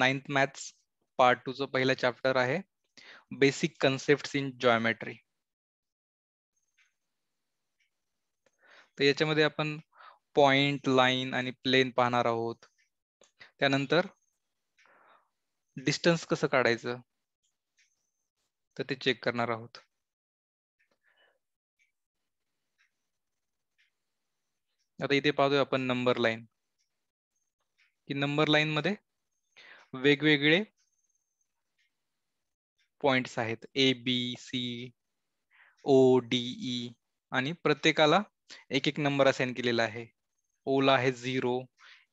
Ninth maths part two च पहिलं chapter आहे बेसिक कन्सेप्ट इन जॉयमेट्री तर याच्यामध्ये आपण पॉइंट लाईन आणि प्लेन पाहणार आहोत त्यानंतर डिस्टन्स कसं काढायचं तर ते चेक करणार आहोत आता इथे पाहतोय आपण नंबर लाईन की नंबर लाईन मध्ये वेगवेगळे पॉइंट्स आहेत A B C O D E आणि प्रत्येकाला एक एक नंबर असाइन केलेला आहे ओ ला आहे झिरो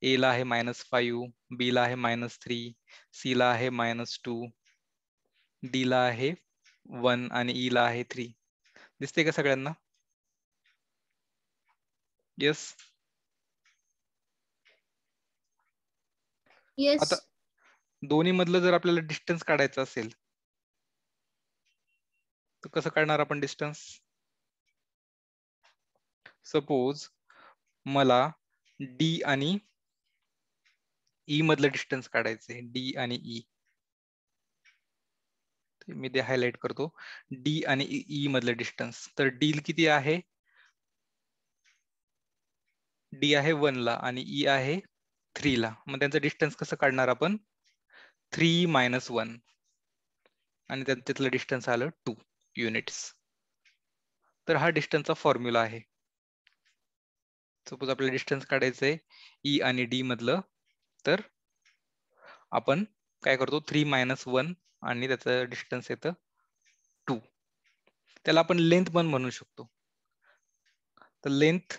ए ला आहे मायनस फाईव्ह बी ला आहे मायनस थ्री सी ला आहे मायनस टू डी ला आहे वन आणि ई e ला आहे थ्री दिसते का सगळ्यांना येस आता दोन्ही मधलं जर आपल्याला डिस्टन्स काढायचं असेल तर कसं काढणार आपण डिस्टन्स सपोज मला डी आणि ई e मधलं डिस्टन्स काढायचे डी आणि ई e. मी ते हायलाइट करतो डी आणि ई e मधलं डिस्टन्स तर डी किती आहे डी आहे वन ला आणि ई आहे थ्री ला मग त्यांचं डिस्टन्स कसं काढणार आपण थ्री मायनस वन आणि त्यात तिथलं डिस्टन्स आलं टू युनिट्स तर हा डिस्टन्सचा फॉर्म्युला आहे सपोज आपल्याला डिस्टन्स काढायचं आहे ई e आणि डी मधलं तर आपण काय करतो थ्री मायनस वन आणि त्याचं डिस्टन्स येतं टू त्याला आपण लेंथ पण म्हणू शकतो तर लेंथ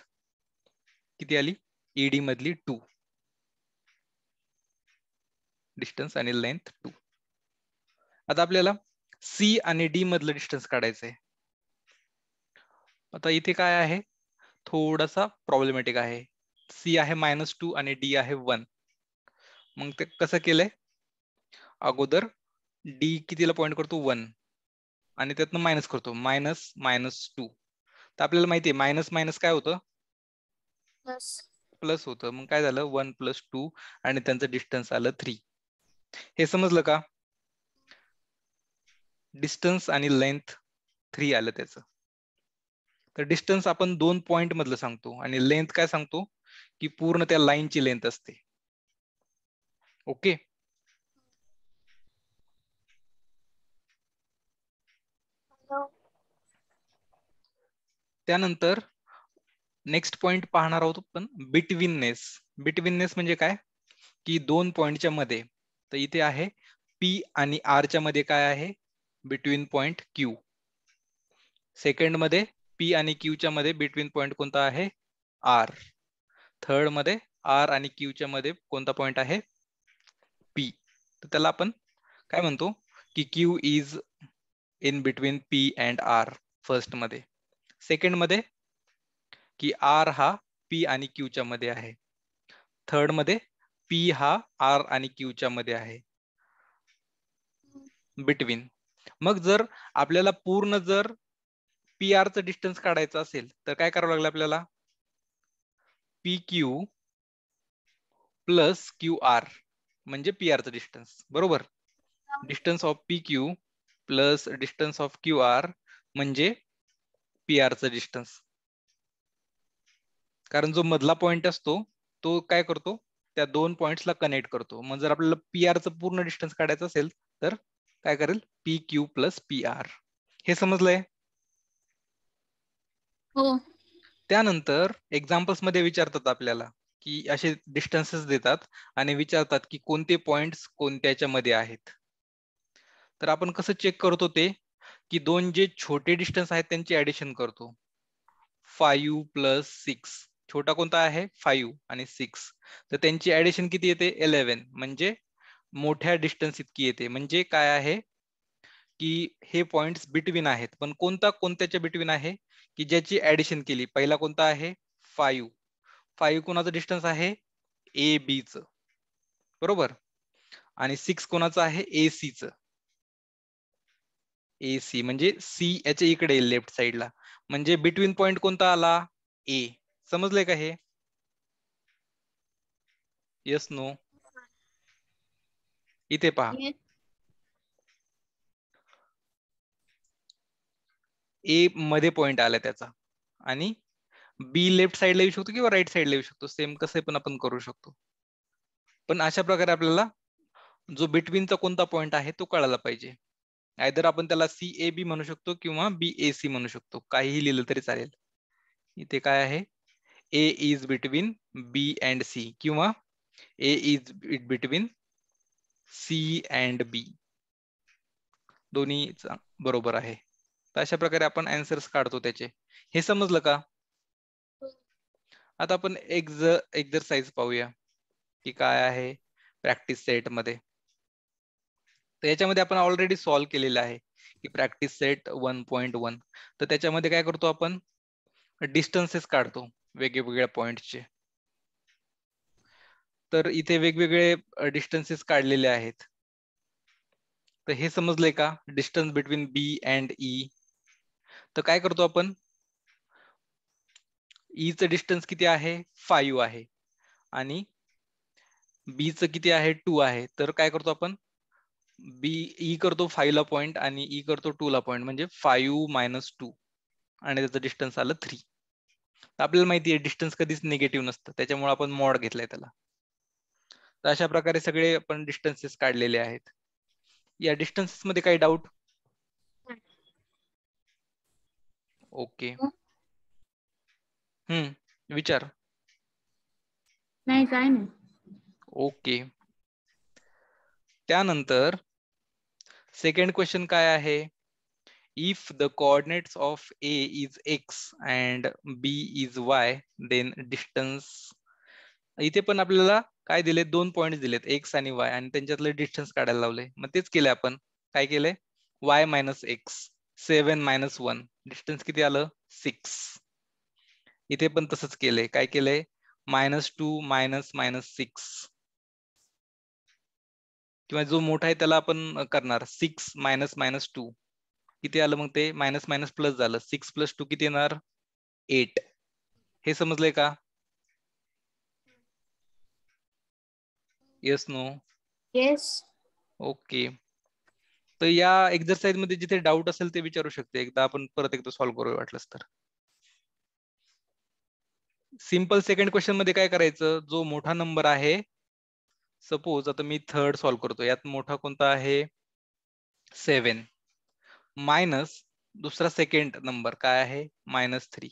किती आली ईडी e मधली टू डिस्टन्स आणि लेंथ टू आता आपल्याला सी आणि डी मधलं डिस्टन्स काढायचं आहे आता इथे काय आहे थोडासा प्रॉब्लेमॅटिक आहे सी आहे मायनस टू आणि डी आहे वन मग ते कसं केलंय अगोदर डी कितीला पॉईंट करतो वन आणि त्यातनं मायनस करतो मायनस मायनस टू तर आपल्याला माहिती आहे मायनस मायनस काय होतं प्लस होतं मग काय झालं वन प्लस टू आणि त्यांचं डिस्टन्स आलं थ्री हे समजलं का डिस्टन्स आणि लेंथ थ्री आलं त्याचं तर डिस्टन्स आपण दोन पॉइंट मधलं सांगतो आणि लेंथ काय सांगतो की पूर्ण त्या लाईनची लेंथ असते ओके त्यानंतर नेक्स्ट पॉइंट पाहणार आहोत पण बिटविननेस बिटविननेस म्हणजे काय की दोन पॉइंटच्या मध्ये तर इथे आहे पी आणि आर च्या मध्ये काय आहे बिटवीन पॉइंट क्यू सेकंड मध्ये पी आणि क्यू च्या मध्ये बिटवीन पॉइंट कोणता आहे आर थर्ड मध्ये आर आणि क्यूच्या च्या मध्ये कोणता पॉइंट आहे पी तर त्याला आपण काय म्हणतो की Q is in between P and R first मध्ये सेकंड मध्ये की आर हा पी आणि क्यूच्या मध्ये आहे थर्ड मध्ये पी हा आर आणि च्या मध्ये आहे बिटवीन मग जर आपल्याला पूर्ण जर पी आरचं डिस्टन्स काढायचं असेल तर काय करावं लागलं आपल्याला P Q plus Q R म्हणजे पी आरचं डिस्टन्स बरोबर distance of P Q plus distance of Q R म्हणजे पी आरचं डिस्टन्स कारण जो मधला पॉइंट असतो तो काय करतो त्या दोन पॉईंट्सला कनेक्ट करतो मग जर आपल्याला पी आरचं पूर्ण डिस्टन्स काढायचं असेल तर काय करेल P Q plus P R हे समजलंय हो त्यानंतर एक्झाम्पल्स मध्ये विचारतात आपल्याला की असे डिस्टन्सेस देतात आणि विचारतात की कोणते पॉइंट कोणत्याच्या मध्ये आहेत तर आपण कसं चेक करतो ते की दोन जे छोटे डिस्टन्स आहेत त्यांचे ऍडिशन करतो फायू प्लस सिक्स छोटा कोणता आहे फाईव्ह आणि सिक्स तर त्यांची ऍडिशन किती येते इलेव्हन म्हणजे मोठ्या डिस्टन्स इतकी येते म्हणजे काय आहे की हे पॉइंट बिटवीन आहेत पण कोणता कोणत्याच्या बिटवीन आहे की ज्याची ऍडिशन केली पहिला कोणता आहे फाईव्ह फाईव्ह कोणाचं डिस्टन्स आहे ए बीच बरोबर आणि सिक्स कोणाचं आहे ए सीचं ए सी म्हणजे सी याच्या इकडे लेफ्ट साइडला म्हणजे बिटवीन पॉइंट कोणता आला ए समजलंय का हे यस नो इथे पहा ए मध्ये पॉइंट आला त्याचा आणि बी लेफ्ट साइडला येऊ शकतो किंवा राईट साइडला येऊ शकतो सेम कसे पण आपण करू शकतो पण अशा प्रकारे आपल्याला जो बिटवीनचा कोणता पॉइंट आहे तो कळायला पाहिजे आयदर आपण त्याला सी ए बी म्हणू शकतो किंवा बी ए सी म्हणू शकतो काहीही लिहिलं तरी चालेल इथे काय आहे A is between B and C किंवा A is between C and B दोन्ही बरोबर आहे तर अशा प्रकारे आपण अँसर्स काढतो त्याचे हे समजलं का आता आपण एक्झ एक्झरसाइज पाहूया की काय आहे प्रॅक्टिस सेट मध्ये तर याच्यामध्ये आपण ऑलरेडी सॉल्व्ह केलेलं आहे की practice set one point one तर त्याच्यामध्ये काय करतो आपण डिस्टन्सेस काढतो वेगवेगळ्या पॉइंटचे तर इथे वेगवेगळे डिस्टन्सेस काढलेले आहेत तर हे समजले का distance between B and E तर काय करतो आपण ईचं e डिस्टन्स किती आहे फाईव्ह आहे आणि बीचं किती आहे टू आहे तर काय करतो आपण बी ई e करतो ला पॉईंट आणि ई e करतो टू ला पॉईंट म्हणजे फाईव्ह मायनस टू आणि त्याचं डिस्टन्स आलं थ्री आपल्याला माहिती आहे डिस्टन्स कधीच निगेटिव्ह नसतं त्याच्यामुळे आपण मॉड घेतलाय त्याला तर अशा प्रकारे सगळे आपण डिस्टन्सेस काढलेले आहेत या डिस्टन्सेस मध्ये काही डाऊट ओके हो. हम्म विचार नाही काय नाही ओके त्यानंतर सेकंड क्वेश्चन काय आहे if the coordinates of A is X and B is Y, then distance. इथे पण आपल्याला काय दिले दोन पॉइंट दिलेत एक्स आणि वाय आणि त्यांच्यातले डिस्टन्स काढायला लावले मग तेच केले आपण काय केले Y minus X seven minus one distance किती आलं सिक्स इथे पण तसंच केलंय काय केलंय minus two minus minus six किंवा जो मोठा आहे त्याला आपण करणार सिक्स मायनस मायनस टू किती आलं मग ते मायनस मायनस प्लस झालं सिक्स प्लस टू किती येणार एट हे समजलंय का येस नो येस ओके तर या एक्झरसाइज मध्ये जिथे डाऊट असेल ते विचारू शकते एकदा आपण परत एकदा सॉल्व्ह करू वाटलंच तर सिम्पल सेकंड क्वेश्चन मध्ये काय करायचं जो मोठा नंबर आहे सपोज आता मी थर्ड सॉल्व्ह करतो यात मोठा कोणता आहे सेवन मायनस दुसरा सेकंड नंबर काय आहे मायनस थ्री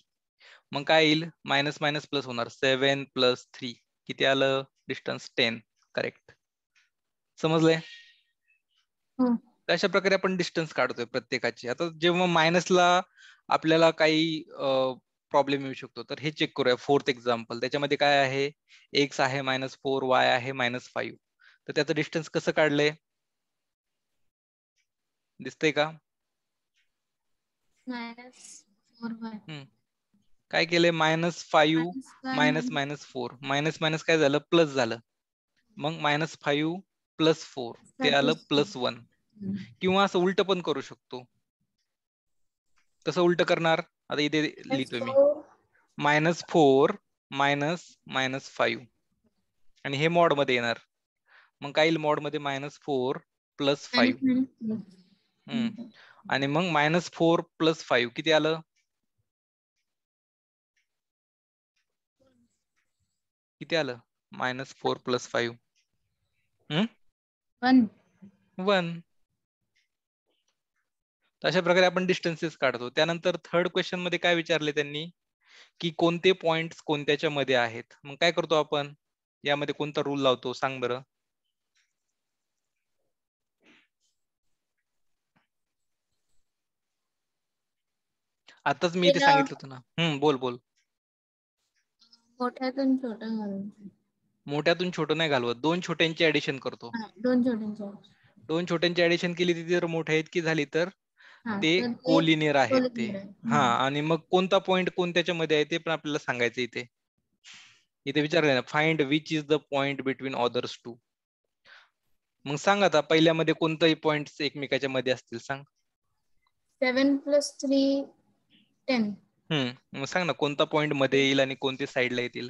मग काय येईल मायनस मायनस प्लस होणार सेवन प्लस थ्री किती आलं डिस्टन्स टेन करेक्ट समजलंय हो. अशा प्रकारे आपण डिस्टन्स काढतोय प्रत्येकाची आता जेव्हा मायनसला आपल्याला काही प्रॉब्लेम येऊ शकतो तर हे चेक करूया फोर्थ एक्झाम्पल त्याच्यामध्ये काय आहे एक्स आहे मायनस फोर वाय आहे मायनस फाईव्ह तर त्याचं डिस्टन्स कसं काढलंय दिसतंय का काय केलंय minus five minus minus four minus minus काय झालं प्लस झालं मग मायनस फाईव्ह प्लस फोर ते आलं प्लस वन किंवा असं उलट पण करू शकतो कसं उलट करणार आता इथे लिहितो मी minus four minus minus five आणि हे मॉड मध्ये येणार मग काय मॉड मध्ये मायनस फोर प्लस फाईव्ह आणि मग मायनस फोर प्लस फाईव्ह किती आलं किती आलं minus four plus five one अशा प्रकारे आपण डिस्टन्सेस काढतो त्यानंतर थर्ड क्वेश्चन मध्ये काय विचारले त्यांनी की कोणते पॉइंट कोणत्याच्या मध्ये आहेत मग काय करतो आपण यामध्ये कोणता रूल लावतो सांग बरं आताच मी ते सांगितलं होतं ना हम्म बोल बोल मोठ्यातून छोटा मोठ्यातून छोटं नाही घालवत दोन छोट्यांची ऍडिशन करतो दोन छोट्यांची दोन छोट्यांची ऍडिशन केली ती जर मोठ्या इतकी झाली तर ते कोलिनियर आहेत ते हा आणि मग कोणता पॉइंट कोणत्याच्या मध्ये आहे ते पण आपल्याला सांगायचं इथे इथे विचारले ना find which is the point between others two मग सांग आता पहिल्यामध्ये कोणताही पॉइंट एकमेकाच्या मध्ये असतील सांग सेवन प्लस थ्री टेन हम्म सांग ना कोणता पॉइंट मध्ये येईल आणि कोणते साईडला येतील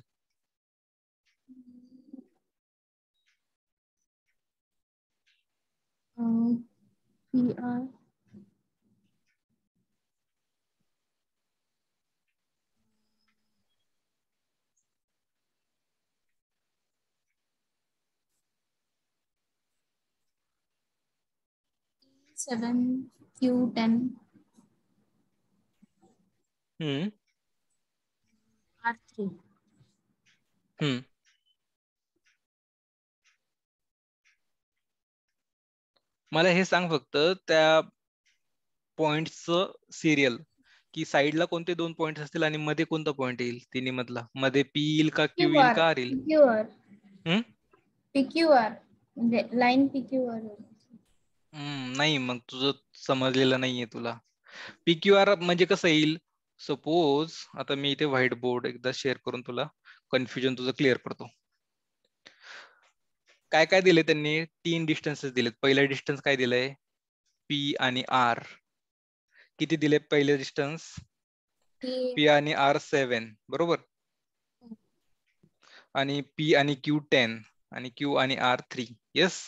सेवन क्यू टेन हम्म मला हे सांग फक्त त्या पॉइंटच सिरियल की साईडला कोणते दोन पॉइंट असतील आणि मध्ये कोणता पॉइंट येईल तिन्ही मधला मध्ये पी येईल का क्यू येईल का आर येईल पिक्यूआर आर पिक्यूआर लाईन पिक्यूआर हम्म, नाही मग तुझं समजलेलं नाहीये तुला आर म्हणजे कसं येईल सपोज आता मी इथे व्हाईट बोर्ड एकदा शेअर करून तुला कन्फ्युजन तुझं क्लिअर करतो काय काय दिले त्यांनी तीन डिस्टन्सेस दिलेत पहिला डिस्टन्स काय दिलंय पी आणि आर किती दिले पहिले डिस्टन्स पी आणि आर सेवन बरोबर आणि पी आणि क्यू टेन आणि क्यू आणि आर थ्री येस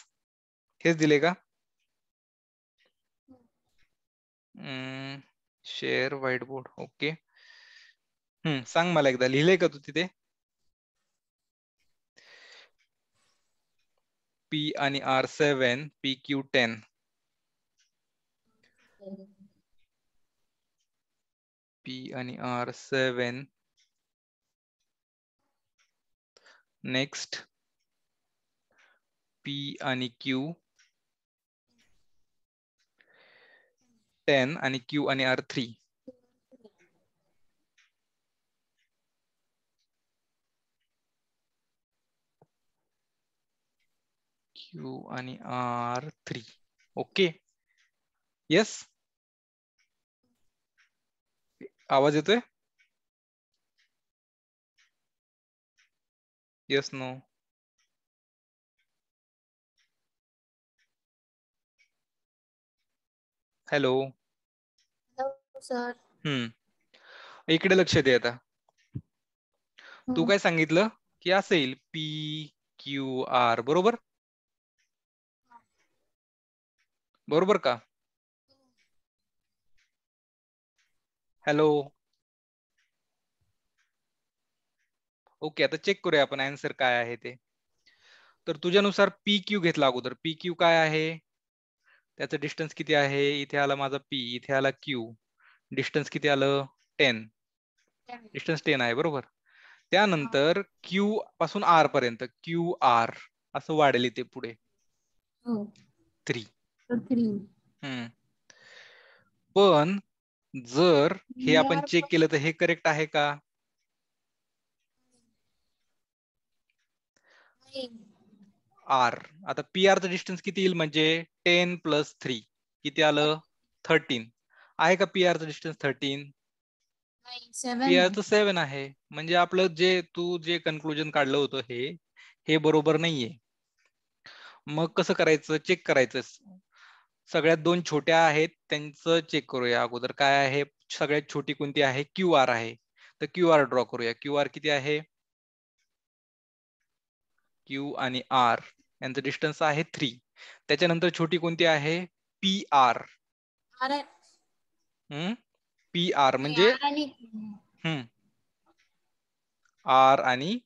हेच दिले का share white board okay hmm सांग मला एकदा लिहिलंय का तू तिथे पी आणि R seven P Q ten P आणि आर सेवन नेक्स्ट पी आणि क्यू टेन आणि क्यू आणि आर थ्री क्यू आणि आर थ्री ओके येस आवाज येतोय येस नो हॅलो सर हम्म इकडे लक्ष दे आता तू काय सांगितलं की असेल पी क्यू आर बरोबर बरोबर का हॅलो ओके आता चेक करूया आपण आन्सर काय आहे ते तर तुझ्यानुसार पी क्यू घेतला अगोदर पी क्यू काय आहे त्याचं डिस्टन्स किती आहे इथे आला माझा पी इथे आला क्यू डिस्टन्स किती आलं टेन डिस्टन्स टेन आहे बरोबर त्यानंतर क्यू पासून आर पर्यंत क्यू आर असं वाढेल ते पुढे थ्री हो. हम्म पण जर हे आपण चेक केलं तर हे करेक्ट आहे का आर आता पी आरचं डिस्टन्स किती येईल म्हणजे टेन प्लस थ्री किती आलं थर्टीन आहे का पी आरचं डिस्टन्स थर्टीन पी आरचं सेवन आहे म्हणजे आपलं जे तू जे कन्क्लुजन काढलं होतं हे हे बरोबर नाहीये मग कसं करायचं चेक करायचं सगळ्यात दोन छोट्या आहेत त्यांचं चेक करूया अगोदर काय आहे सगळ्यात छोटी कोणती आहे क्यू आर आहे तर क्यू आर ड्रॉ करूया क्यू आर किती आहे क्यू आणि आर यांचं डिस्टन्स आहे थ्री त्याच्यानंतर छोटी कोणती आहे पी आर पी आर म्हणजे आर आणि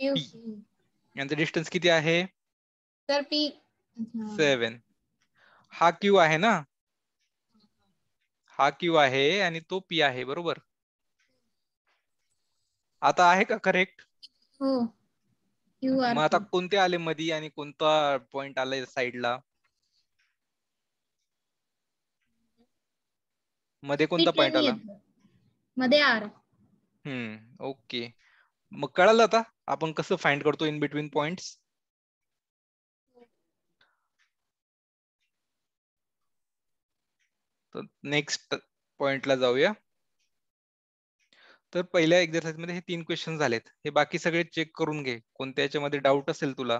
यांचं डिस्टन्स किती आहे सेवन हा क्यू आहे ना हा क्यू आहे आणि तो पी आहे बरोबर आता आहे का करेक्ट हो मग आता कोणते आले मधी आणि कोणता पॉइंट आलाय साईडला मध्ये कोणता पॉइंट आला मध्ये आर हम्म ओके मग कळालं आता आपण कसं फाइंड करतो इन बिटवीन पॉइंट नेक्स्ट पॉइंटला जाऊया तर पहिल्या एक्झरसाइज मध्ये हे तीन क्वेश्चन झालेत हे बाकी सगळे चेक करून घे कोणत्या याच्यामध्ये डाऊट असेल तुला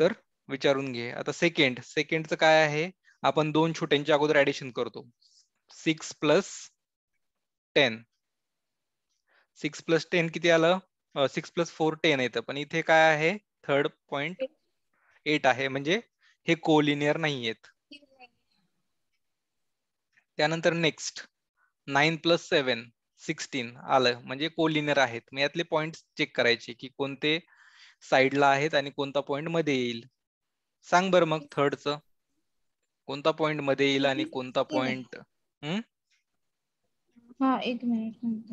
तर विचारून घे आता सेकंड सेकंडचं काय आहे आपण दोन छोट्यांच्या अगोदर ऍडिशन करतो six plus ten six plus ten किती आलं सिक्स प्लस फोर टेन येतं पण इथे काय आहे थर्ड पॉइंट एट आहे म्हणजे हे कोलिनियर नाही आहेत त्यानंतर next nine plus seven sixteen आलं म्हणजे कोलिनर आहेत मग यातले पॉइंट चेक करायचे की कोणते साईडला आहेत आणि कोणता पॉइंट मध्ये येईल सांग बर मग थर्डच कोणता पॉइंट मध्ये येईल आणि कोणता पॉइंट हम्म हा एक मिनिट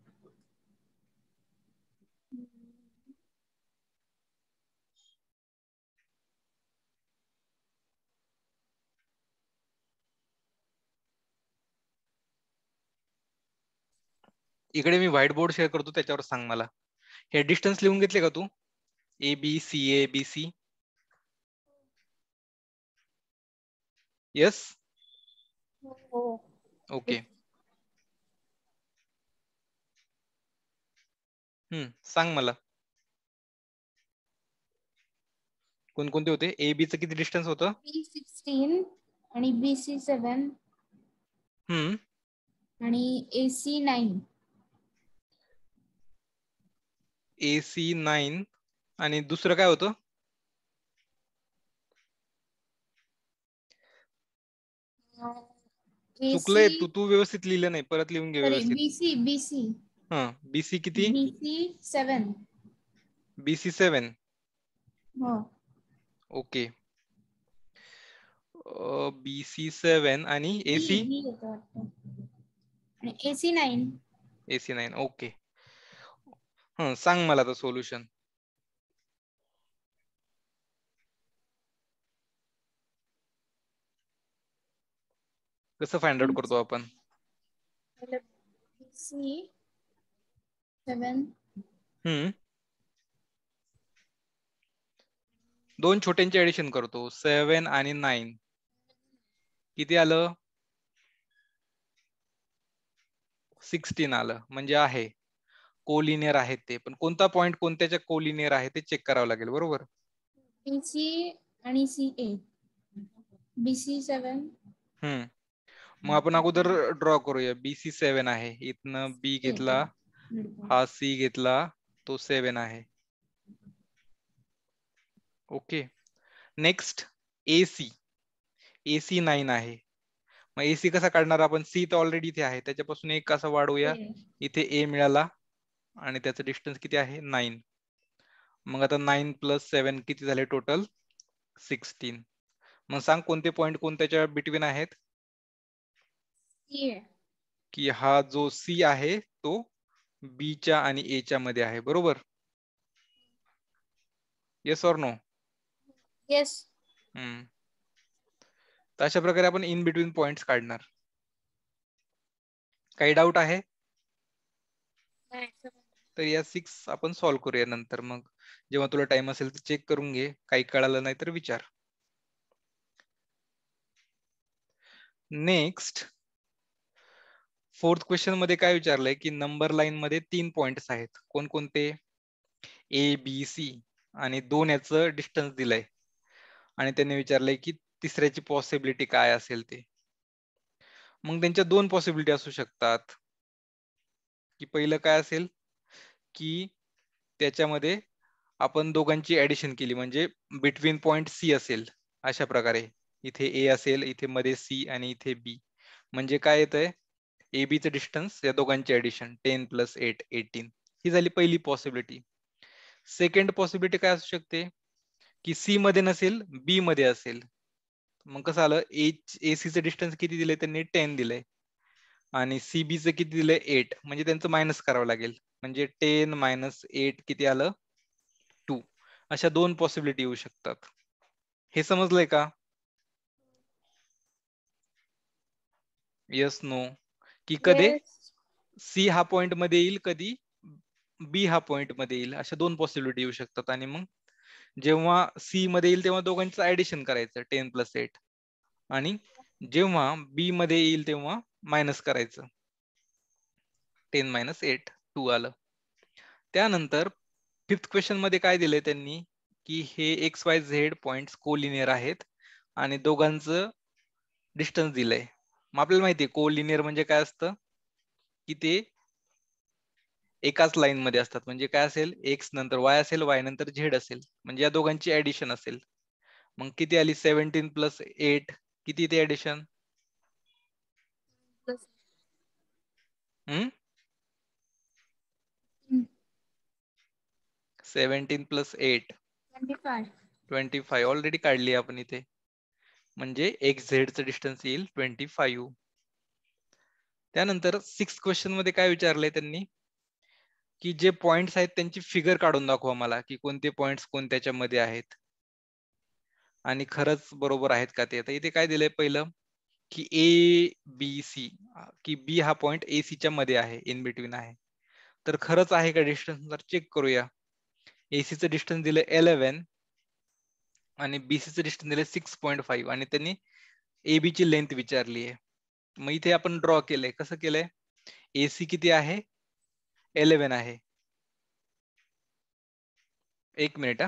इकडे मी व्हाईट बोर्ड शेअर करतो त्याच्यावर सांग मला हे डिस्टन्स लिहून घेतले का तू A B C A B C yes okay hmm सांग मला कोणकोणते होते ए बी च किती डिस्टन्स होत सिक्सटीन आणि बी सी सेवन हम्म आणि A C nine A C nine आणि दुसरं काय होतं चुकलंय तू तू व्यवस्थित लिहिलं नाही परत लिहून घे व्यवस्थित बीसी बीसी किती seven BC seven okay BC seven आणि AC AC nine AC nine okay सांग मला आता सोल्युशन. कसं फाइंड आउट करतो आपण? दोन छोट्यांचे ऍडिशन करतो. सेवन आणि नाईन किती आलं? 16 आलं म्हणजे आहे कोलिनियर आहेत ते पण कोणता पॉइंट कोणत्याच्या कोलिनियर आहे ते चेक करावं लागेल बरोबर बी सी सेवन मग आपण अगोदर ड्रॉ करूया बी सी सेवन आहे इथन बी घेतला हा सी घेतला तो सेव्हन आहे okay next A C A C nine आहे मग एसी कसा काढणार आपण सी तर ऑलरेडी इथे आहे त्याच्यापासून एक कसा वाढवूया इथे ए मिळाला आणि त्याचं डिस्टन्स किती आहे नाईन मग आता नाईन प्लस सेवन किती झाले टोटल सिक्सटीन मग सांग कोणते पॉइंट कोणत्याच्या बिटवीन आहेत e. की हा जो सी आहे तो बी च्या आणि ए च्या मध्ये आहे बरोबर येस ऑर नो येस तर अशा प्रकारे आपण इन बिटवीन पॉइंट काढणार काही डाऊट आहे तर या सिक्स आपण सॉल्व्ह करूया नंतर मग जेव्हा तुला टाइम असेल तर चेक करून घे काही कळालं नाही तर विचार नेक्स्ट फोर्थ क्वेश्चन मध्ये काय विचारलंय की नंबर लाईन मध्ये तीन पॉइंट्स आहेत कोणकोणते ए बी सी आणि दोन याचं डिस्टन्स दिलंय आणि त्यांनी विचारलंय की तिसऱ्याची पॉसिबिलिटी काय असेल ते मग त्यांच्या दोन पॉसिबिलिटी असू शकतात की पहिलं काय असेल की त्याच्यामध्ये आपण दोघांची ऍडिशन केली म्हणजे बिटवीन पॉइंट सी असेल अशा प्रकारे इथे ए असेल इथे मध्ये सी आणि इथे बी म्हणजे काय येत आहे ए बीचं डिस्टन्स या दोघांची addition ten plus eight eighteen ही झाली पहिली पॉसिबिलिटी सेकंड पॉसिबिलिटी काय असू शकते की सी मध्ये नसेल बी मध्ये असेल मग कसं आलं एच ए सीचं डिस्टन्स किती दिलंय त्यांनी टेन दिलंय आणि सी बीचं किती दिलंय एट म्हणजे त्यांचं मायनस करावं लागेल म्हणजे टेन मायनस एट किती आलं टू अशा दोन पॉसिबिलिटी येऊ शकतात हे समजलंय का येस नो की कधी सी हा पॉइंट मध्ये येईल कधी बी हा पॉइंट मध्ये येईल अशा दोन पॉसिबिलिटी येऊ शकतात आणि मग जेव्हा सी मध्ये येईल तेव्हा दोघांचं ऍडिशन करायचं टेन प्लस एट आणि जेव्हा बी मध्ये येईल तेव्हा मायनस करायचं टेन मायनस एट टू आलं त्यानंतर फिफ्थ क्वेश्चन मध्ये काय दिले त्यांनी की हे X Y Z point collinear आहेत आणि दोघांचं डिस्टन्स दिलंय मग आपल्याला माहितीये कोलिनियर म्हणजे काय असतं की ते एकाच लाईन मध्ये असतात म्हणजे काय असेल एक्स नंतर वाय असेल वाय नंतर झेड असेल म्हणजे या दोघांची ऍडिशन असेल मग किती आली सेव्हन्टीन प्लस एट किती ते addition seventeen plus eight twenty five already काढली आपण इथे म्हणजे एक झेडचं डिस्टन्स येईल ट्वेंटी फाईव्ह त्यानंतर सिक्स क्वेश्चन मध्ये काय विचारलंय त्यांनी की जे पॉइंट्स आहेत त्यांची फिगर काढून दाखवा मला की कोणते पॉइंट्स कोणत्याच्या मध्ये आहेत आणि खरंच बरोबर आहेत का ते आता इथे काय दिलंय पहिलं की ए बी सी की बी हा पॉइंट ए सीच्या मध्ये आहे इन बिटवीन आहे तर खरंच आहे का डिस्टन्स चेक करूया एसीचं डिस्टन्स दिलं एलेव्हन आणि सीचं डिस्टन्स दिलं सिक्स पॉईंट फाईव्ह आणि त्यांनी ए बीची लेंथ विचारली आहे मग इथे आपण ड्रॉ केलंय कसं केलंय एसी किती आहे एलेव्हन आहे एक मिनिट हा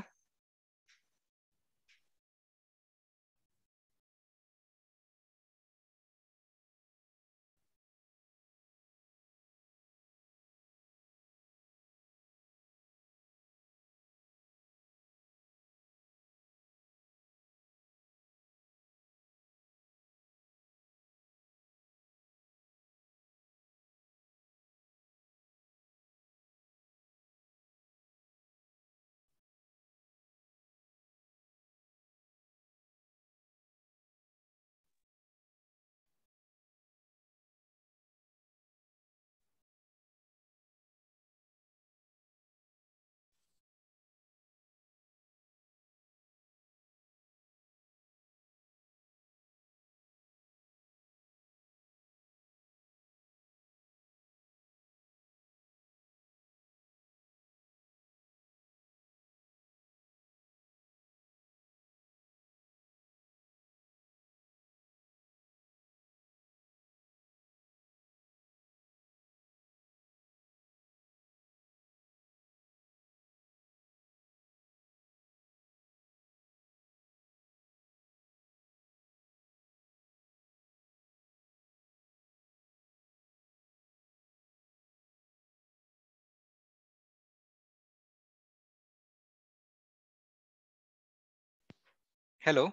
हॅलो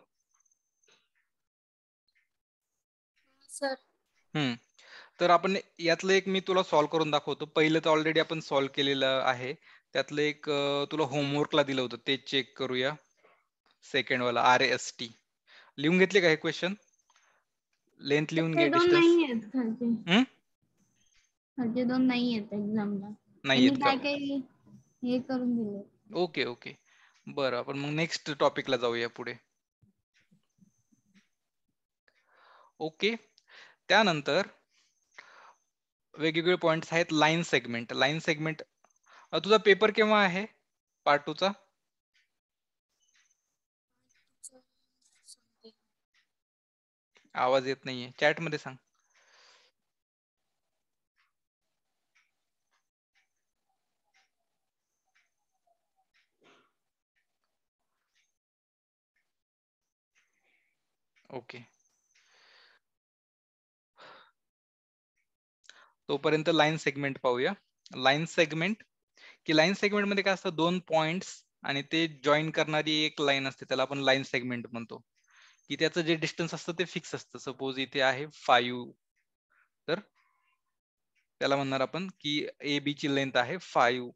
सर हम्म तर आपण यातलं एक मी तुला सॉल्व्ह करून दाखवतो पहिलं तर ऑलरेडी आपण सॉल्व्ह केलेलं आहे त्यातलं एक तुला होमवर्कला दिलं होतं ते चेक करूया सेकंड वाला आर एस टी लिहून घेतले का हे क्वेश्चन लेंथ लिहून घे दोन नाही आहेत नाही येत नाही ओके ओके बरं आपण मग नेक्स्ट टॉपिकला जाऊया पुढे ओके त्यानंतर वेगवेगळे पॉइंट आहेत लाईन सेगमेंट लाईन सेगमेंट तुझा पेपर केव्हा आहे पार्ट टू चा आवाज येत नाहीये चॅट मध्ये सांग ओके तोपर्यंत लाईन सेगमेंट पाहूया लाईन सेगमेंट की लाईन सेगमेंट मध्ये काय असतं दोन पॉइंट आणि ते जॉईन करणारी एक लाईन असते त्याला आपण लाईन सेगमेंट म्हणतो की त्याचं जे डिस्टन्स असतं ते फिक्स असतं सपोज इथे आहे फायू तर त्याला म्हणणार आपण की ए बी ची लेंथ आहे फायू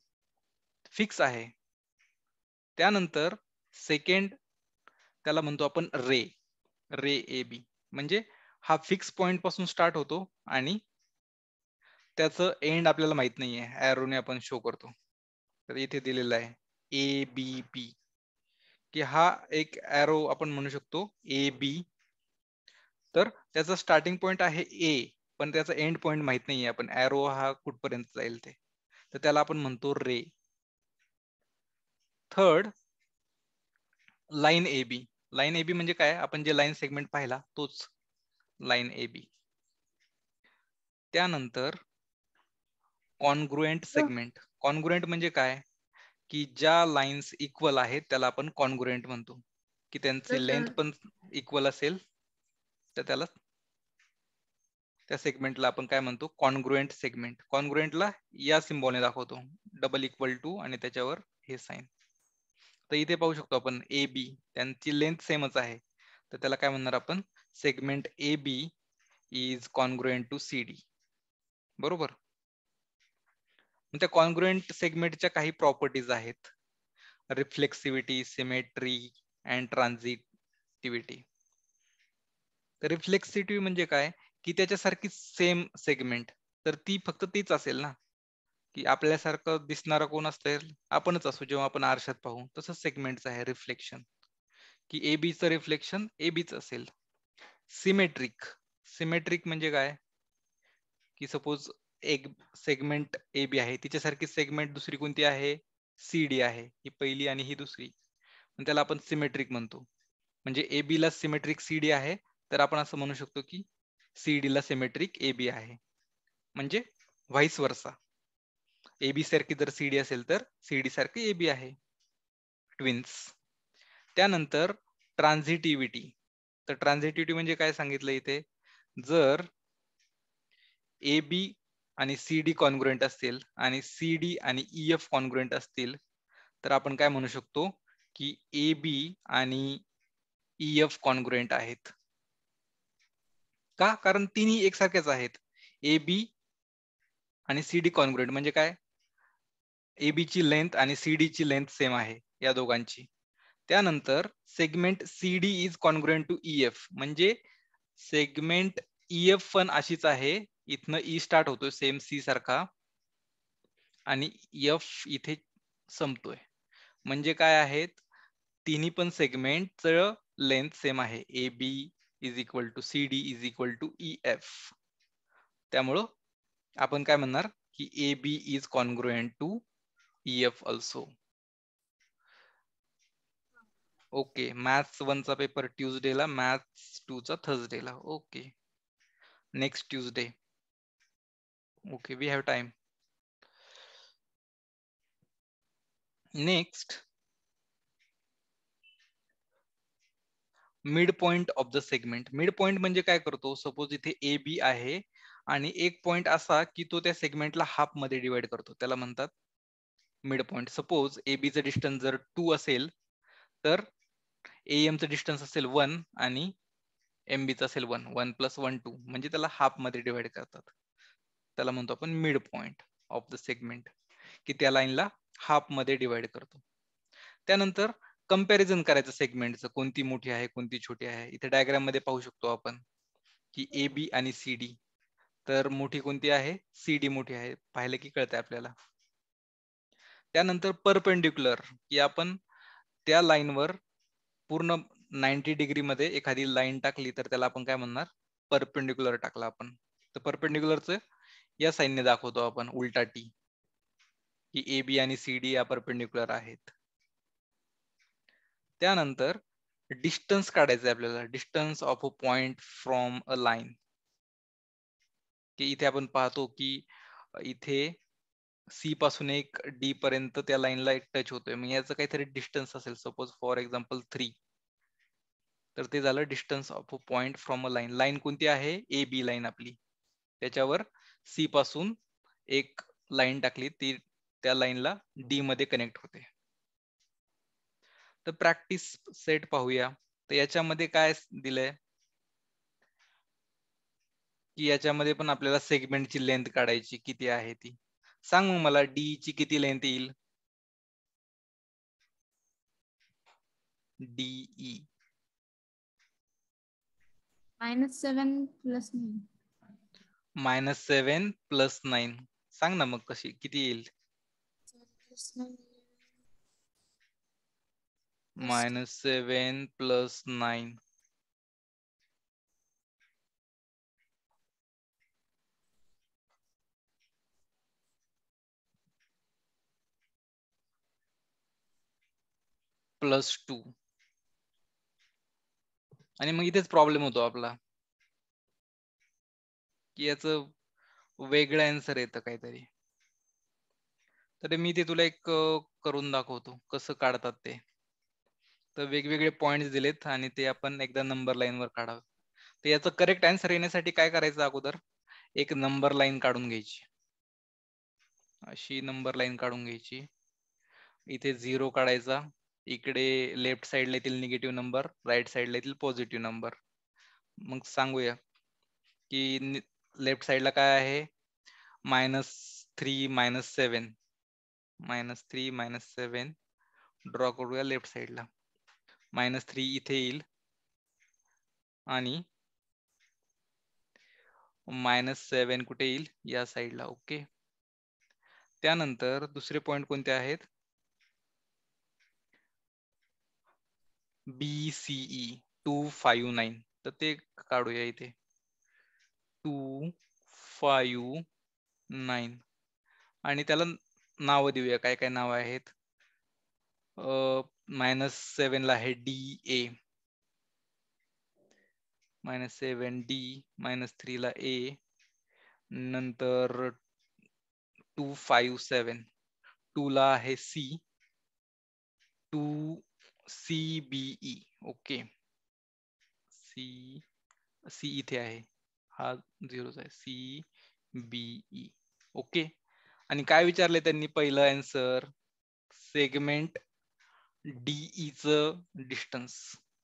फिक्स आहे त्यानंतर सेकंड त्याला म्हणतो आपण रे रे ए बी म्हणजे हा फिक्स पॉइंट पासून स्टार्ट होतो आणि त्याचं एंड आपल्याला माहित नाहीये ने आपण शो करतो तर इथे दिलेला आहे ए बी पी की हा एक एरो आपण म्हणू शकतो ए बी तर त्याचा स्टार्टिंग पॉइंट आहे ए पण त्याचा एंड पॉइंट माहित नाहीये आपण एरो हा कुठपर्यंत जाईल ते तर त्याला आपण म्हणतो ray third line A B line A B म्हणजे काय आपण जे लाईन सेगमेंट पाहिला तोच लाईन ए बी त्यानंतर कॉन्ग्रुएंट सेगमेंट कॉन्ग्रुएंट म्हणजे काय की ज्या लाईन्स इक्वल आहेत त्याला आपण कॉन्ग्रुएंट म्हणतो की त्यांची लेंथ पण इक्वल असेल तर त्याला त्या सेगमेंटला आपण काय म्हणतो कॉन्ग्रुएंट सेगमेंट कॉन्ग्रुएंटला या सिम्बॉलने दाखवतो डबल इक्वल टू आणि त्याच्यावर हे साईन तर इथे पाहू शकतो आपण ए बी त्यांची लेंथ सेमच आहे तर त्याला काय म्हणणार आपण segment A B is congruent to C D बरोबर त्या कॉन्ग्रुएंट सेगमेंटच्या काही प्रॉपर्टीज आहेत रिफ्लेक्सिव्हिटी सिमेट्री अँड ट्रान्झिटिव्हिटी तर रिफ्लेक्सिव्हिटी म्हणजे काय की त्याच्यासारखी सेम सेगमेंट तर ती फक्त तीच असेल ना की आपल्यासारखं दिसणारा कोण असेल आपणच असू जेव्हा आपण आरशात पाहू तसंच सेगमेंटचं आहे रिफ्लेक्शन की ए बीचं रिफ्लेक्शन ए बीच असेल सिमेट्रिक सिमेट्रिक म्हणजे काय की सपोज एक सेगमेंट ए बी आहे तिच्यासारखी सेगमेंट दुसरी कोणती आहे सी डी आहे ही पहिली आणि ही दुसरी त्याला आपण सिमेट्रिक म्हणतो म्हणजे ए बी ला सिमेट्रिक सी डी आहे तर आपण असं म्हणू शकतो की सी डी ला सिमेट्रिक ए बी आहे म्हणजे व्हाईस वर्सा ए बी सारखी जर सी डी असेल तर सी डी सारखी ए बी आहे ट्विन्स त्यानंतर ट्रान्झिटिव्हिटी तर ट्रान्झिटिव्हिटी म्हणजे काय सांगितलं इथे जर ए बी आणि सी डी कॉन्ग्रुएंट असतील आणि सी डी आणि ई एफ कॉन्ग्रुएंट असतील तर आपण काय म्हणू शकतो की ए बी आणि ई एफ कॉन्ग्रुएंट आहेत का कारण तिन्ही एकसारख्याच आहेत ए बी आणि सी डी कॉन्ग्रुएंट म्हणजे काय ए बी ची लेंथ आणि सी डी ची लेंथ सेम आहे या दोघांची त्यानंतर segment C D is congruent to E F म्हणजे सेगमेंट ई एफ पण अशीच आहे इथनं ई e स्टार्ट होतोय सेम सी सारखा आणि एफ इथे संपतोय म्हणजे काय आहेत तिन्ही पण सेगमेंटचं लेंथ सेम आहे A B is equal to C D is equal to E F त्यामुळं आपण काय म्हणणार की A B is congruent to E F also okay maths वनचा पेपर ट्यूजडेला मॅथ्स टूचा थर्सडेला okay next Tuesday Okay, we have time. Next, midpoint of the segment midpoint म्हणजे काय करतो सपोज इथे ए बी आहे आणि एक पॉइंट असा की तो त्या सेगमेंटला हाफ मध्ये डिवाइड करतो त्याला म्हणतात मिड पॉइंट सपोज ए बीचं डिस्टन्स जर टू असेल तर ए एमचं डिस्टन्स असेल वन आणि एम बीचं असेल one one plus one two म्हणजे त्याला हाफ मध्ये डिवाइड करतात त्याला म्हणतो आपण mid point of the segment की त्या लाईनला हाफ मध्ये डिवाइड करतो त्यानंतर कम्पॅरिझन करायचं सेगमेंटचं कोणती मोठी आहे कोणती छोटी आहे इथे डायग्राम मध्ये पाहू शकतो आपण की ए बी आणि सी डी तर मोठी कोणती आहे सी डी मोठी आहे पाहिलं की कळतंय आपल्याला त्यानंतर परपेंडिक्युलर की आपण त्या लाईनवर पूर्ण नाईन्टी मध्ये एखादी लाईन टाकली तर त्याला आपण काय म्हणणार परपेंडिक्युलर टाकला आपण तर परपेंडिक्युलरचं या साईनने दाखवतो आपण उलटा टी की ए बी आणि सी डी या परपेंडिक्युलर आहेत त्यानंतर डिस्टन्स काढायचं आपल्याला distance of a point from a line की इथे आपण पाहतो की इथे सी पासून एक डी पर्यंत त्या लाईनला एक टच होतोय मग याचं काहीतरी डिस्टन्स असेल सपोज फॉर एक्झाम्पल थ्री तर ते झालं distance of a point from a line line कोणती आहे ए बी लाईन आपली त्याच्यावर सी पासून एक लाईन टाकली ती त्या लाईनला डी मध्ये कनेक्ट होते तर प्रॅक्टिस सेट पाहूया तर याच्यामध्ये काय दिलंय की याच्यामध्ये पण आपल्याला सेगमेंटची लेंथ काढायची किती आहे ती सांग मग मला डी ची किती लेंथ येईल DE minus seven plus minus seven plus nine सांग ना मग कशी किती येईल minus seven plus nine plus two आणि मग इथेच प्रॉब्लेम होतो आपला की याच वेगळं आन्सर येतं काहीतरी तर मी ते तुला एक करून दाखवतो कसं काढतात ते तर वेगवेगळे पॉइंट दिलेत आणि ते आपण एकदा नंबर लाईन वर काढावं तर याचं करेक्ट आन्सर येण्यासाठी काय करायचं अगोदर एक नंबर लाईन काढून घ्यायची अशी नंबर लाईन काढून घ्यायची इथे झिरो काढायचा इकडे लेफ्ट साइडला येतील निगेटिव्ह नंबर राईट साइडला येतील पॉझिटिव्ह नंबर मग सांगूया की लेफ्ट साइडला काय आहे minus three minus seven minus three minus seven draw करूया लेफ्ट साइडला मायनस थ्री इथे येईल आणि मायनस सेवन कुठे येईल या साईडला ओके त्यानंतर दुसरे पॉइंट कोणते आहेत B CE two five nine तर ते काढूया इथे टू फाईव्ह नाईन आणि त्याला नावं देऊया काय काय नावं आहेत मायनस सेव्हनला आहे D A minus seven D minus थ्रीला ए नंतर टू फाईव्ह सेवन टूला आहे C two C B E okay C C इथे आहे हा झिरोच आहे सी ई ओके आणि काय विचारले त्यांनी पहिलं अँसर सेगमेंट e च डिस्टन्स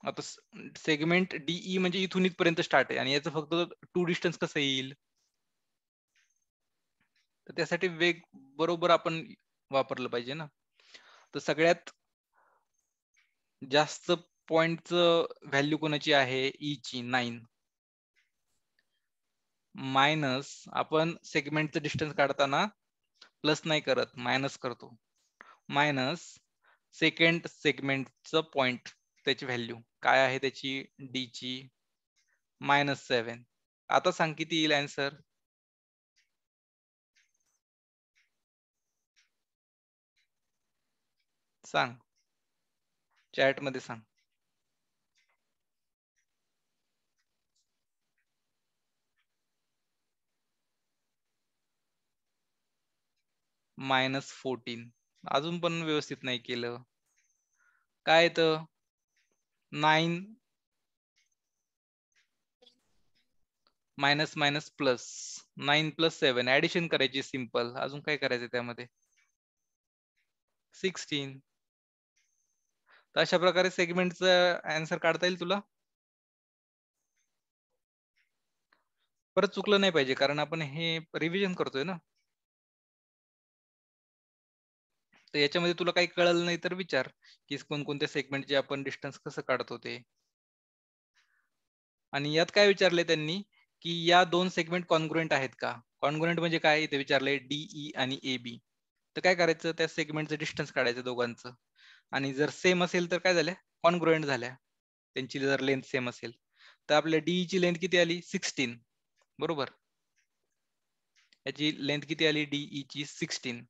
आता सेगमेंट डीई e म्हणजे इथून इथपर्यंत स्टार्ट आहे आणि याचं फक्त टू डिस्टन्स कसं येईल तर त्यासाठी वेग बरोबर आपण वापरलं पाहिजे ना तर सगळ्यात जास्त पॉइंटच व्हॅल्यू कोणाची आहे ई e ची नाईन मायनस आपण सेगमेंटचं डिस्टन्स काढताना प्लस नाही करत मायनस करतो मायनस सेकंड सेगमेंटचं पॉइंट त्याची व्हॅल्यू काय आहे त्याची डी ची मायनस सेवन आता सांग किती येईल अँसर सांग चॅट मध्ये सांग मायनस फोर्टीन अजून पण व्यवस्थित नाही केलं काय तर nine minus minus plus nine plus seven addition करायची सिम्पल अजून काय करायचं त्यामध्ये सिक्स्टीन तर अशा प्रकारे सेगमेंटचं आन्सर काढता येईल तुला परत चुकलं नाही पाहिजे कारण आपण हे रिव्हिजन करतोय ना तर याच्यामध्ये तुला काही कळलं नाही तर विचार की कोणकोणत्या सेगमेंटचे आपण डिस्टन्स कसं काढतो ते आणि यात काय विचारले त्यांनी की या दोन सेगमेंट कॉन्ग्रुएंट आहेत का कॉन्ग्रुएंट म्हणजे काय ते विचारले डीई e आणि ए बी तर काय करायचं त्या सेगमेंटचं डिस्टन्स काढायचं दोघांचं आणि जर सेम असेल तर काय झालं कॉन्ग्रुएंट झाल्या त्यांची जर लेंथ सेम असेल तर आपल्या डीई e ची लेंथ किती आली सिक्स्टीन बरोबर याची लेंथ किती आली डीई e ची सिक्स्टीन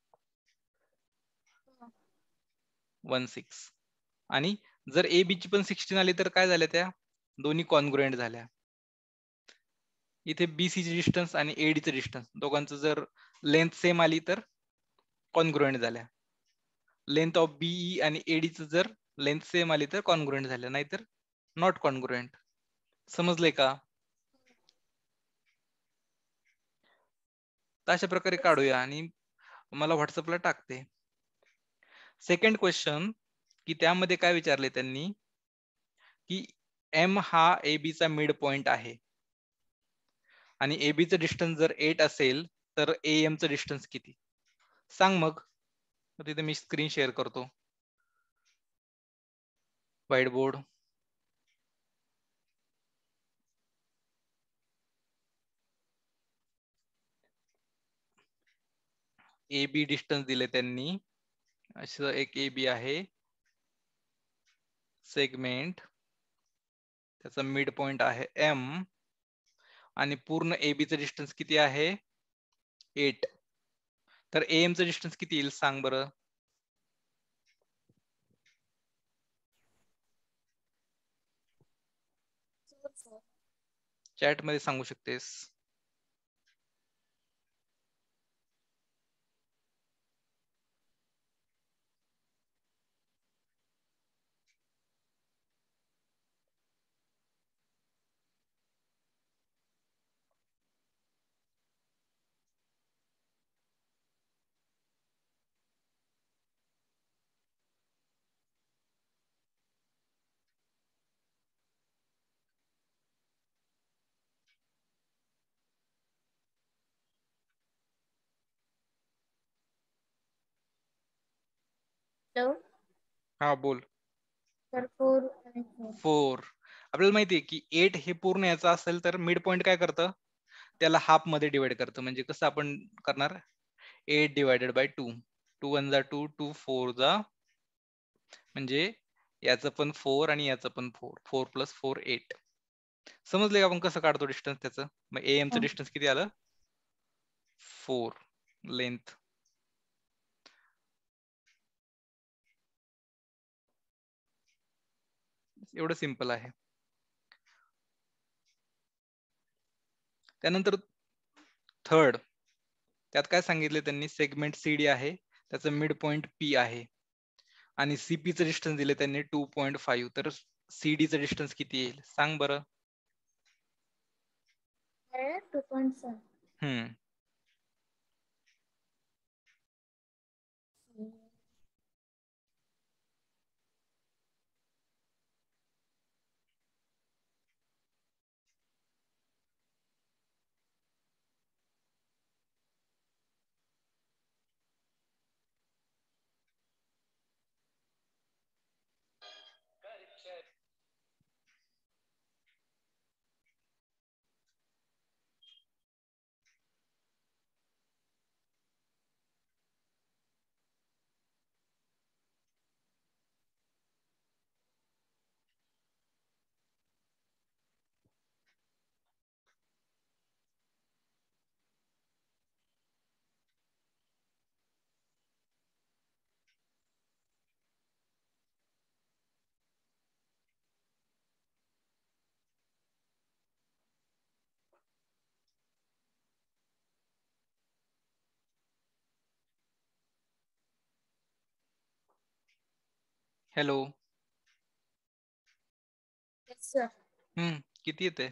वन सिक्स आणि जर ए ची पण सिक्सटीन आली तर काय झाल्या त्या दोन्ही कॉन्ग्रुएंट झाल्या इथे बी ची डिस्टन्स आणि ए चे डिस्टन्स दोघांचं जर लेंथ सेम आली तर कॉन्ग्रुएंट झाल्या लेंथ ऑफ बीई आणि ए डीचं जर लेंथ सेम आली तर कॉन्ग्रुएंट झाल्या नाहीतर नॉट कॉन्ग्रुएंट समजले का अशा प्रकारे काढूया आणि मला व्हॉट्सअपला टाकते सेकंड क्वेश्चन की त्यामध्ये काय विचारले त्यांनी की एम हा ए बीचा मिड पॉइंट आहे आणि ए बीचं डिस्टन्स जर एट असेल तर ए एमचं डिस्टन्स किती सांग मग तिथे मी स्क्रीन शेअर करतो white board A B distance दिले त्यांनी असं एक ए बी आहे सेगमेंट त्याचा मिड पॉइंट आहे एम आणि पूर्ण ए बीचं डिस्टन्स किती आहे एट तर एम डिस्टन्स किती येईल सांग बरं चॅट मध्ये सांगू शकतेस हॅलो हा बोल फोर फोर आपल्याला माहितीये की एट हे पूर्ण याचं असेल तर मिड पॉइंट काय करतं त्याला हाफ मध्ये डिवाइड करतं म्हणजे कसं आपण करणार eight divided by two two one जा टू टू फोर जा म्हणजे याच पण फोर आणि याच पण four four plus four eight समजले का आपण कसं काढतो डिस्टन्स त्याचं मग एम डिस्टन्स किती आलं फोर लेंथ एवढं सिंपल आहे त्यानंतर थर्ड त्यात काय सांगितले त्यांनी सेगमेंट सीडी आहे त्याचं मिड पॉइंट पी आहे आणि सीपीचं डिस्टन्स दिले त्यांनी टू पॉइंट फाईव्ह तर सीडीचं डिस्टन्स किती येईल सांग बरं हम्म हॅलो हम्म किती येते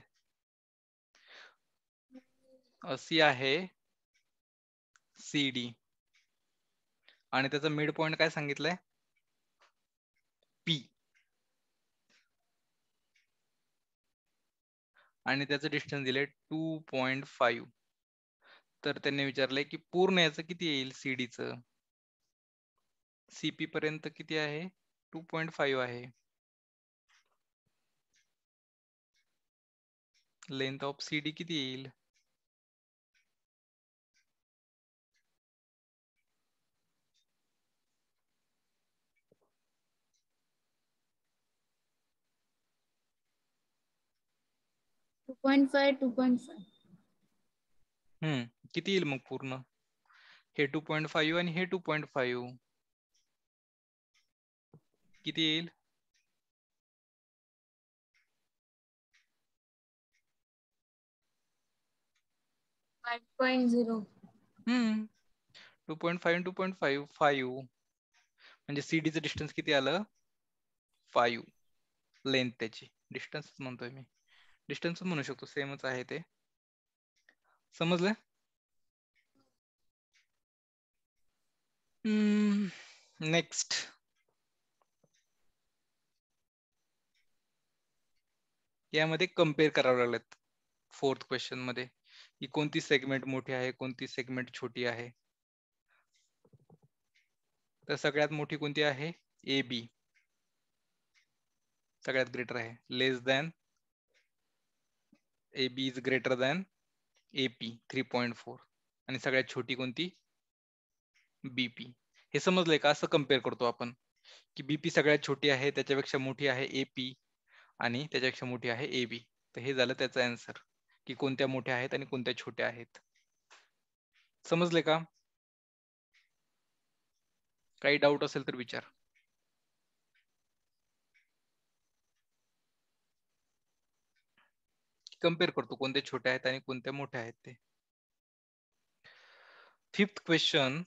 अशी आहे सी डी आणि त्याचा मिड पॉइंट काय सांगितलंय पी आणि त्याचं डिस्टन्स दिले टू पॉइंट फाईव्ह तर त्यांनी विचारलंय की पूर्ण याचं किती येईल सीडीचं सीपी पर्यंत किती आहे टू पॉइंट फाईव्ह आहे लेंथ ऑफ सी डी किती येईल टू पॉईंट टू पॉईंट हम्म किती येईल मग पूर्ण हे टू पॉईंट फाईव्ह आणि हे टू पॉईंट फाईव्ह किती येईल hmm two point five two point five five म्हणजे सीडीचं डिस्टन्स किती आलं फाईव्ह लेंथ त्याची डिस्टन्स म्हणतोय मी डिस्टन्स म्हणू शकतो सेमच आहे ते समजलं नेक्स्ट यामध्ये कम्पेअर करावं लागलेत फोर्थ क्वेश्चन मध्ये की कोणती सेगमेंट मोठी आहे कोणती सेगमेंट छोटी आहे तर सगळ्यात मोठी कोणती आहे ए बी सगळ्यात ग्रेटर आहे less than A B is greater than A P three point four आणि सगळ्यात छोटी कोणती बीपी हे समजलंय का असं कम्पेअर करतो आपण की बीपी सगळ्यात छोटी आहे त्याच्यापेक्षा मोठी आहे ए पी आणि त्याच्यापेक्षा मोठी आहे ए तर हे झालं त्याचा आन्सर की कोणत्या मोठ्या आहेत आणि कोणत्या छोट्या आहेत समजले का काही डाऊट असेल तर विचार कम्पेअर करतो कोणत्या छोट्या आहेत आणि कोणत्या मोठ्या आहेत ते फिफ्थ क्वेश्चन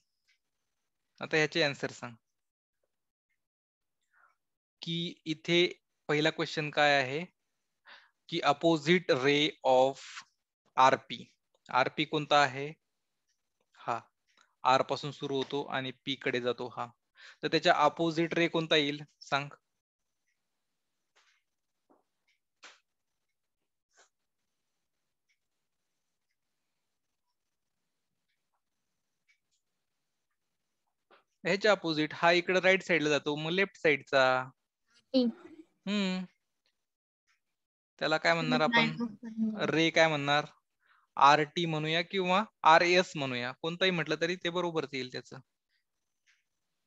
आता ह्याचे आन्सर सांग की इथे पहिला क्वेश्चन काय आहे की opposite ray of R P R P कोणता आहे हा आर पासून सुरू होतो आणि पी कडे जातो हा तर त्याच्या अपोजिट रे कोणता येईल सांग ह्याच्या अपोजिट हा इकडे राईट साइडला जातो मग लेफ्ट साइडचा हम्म त्याला काय म्हणणार आपण रे काय म्हणणार आर टी म्हणूया किंवा आर एस म्हणूया कोणताही म्हटलं तरी ते बरोबर येईल त्याच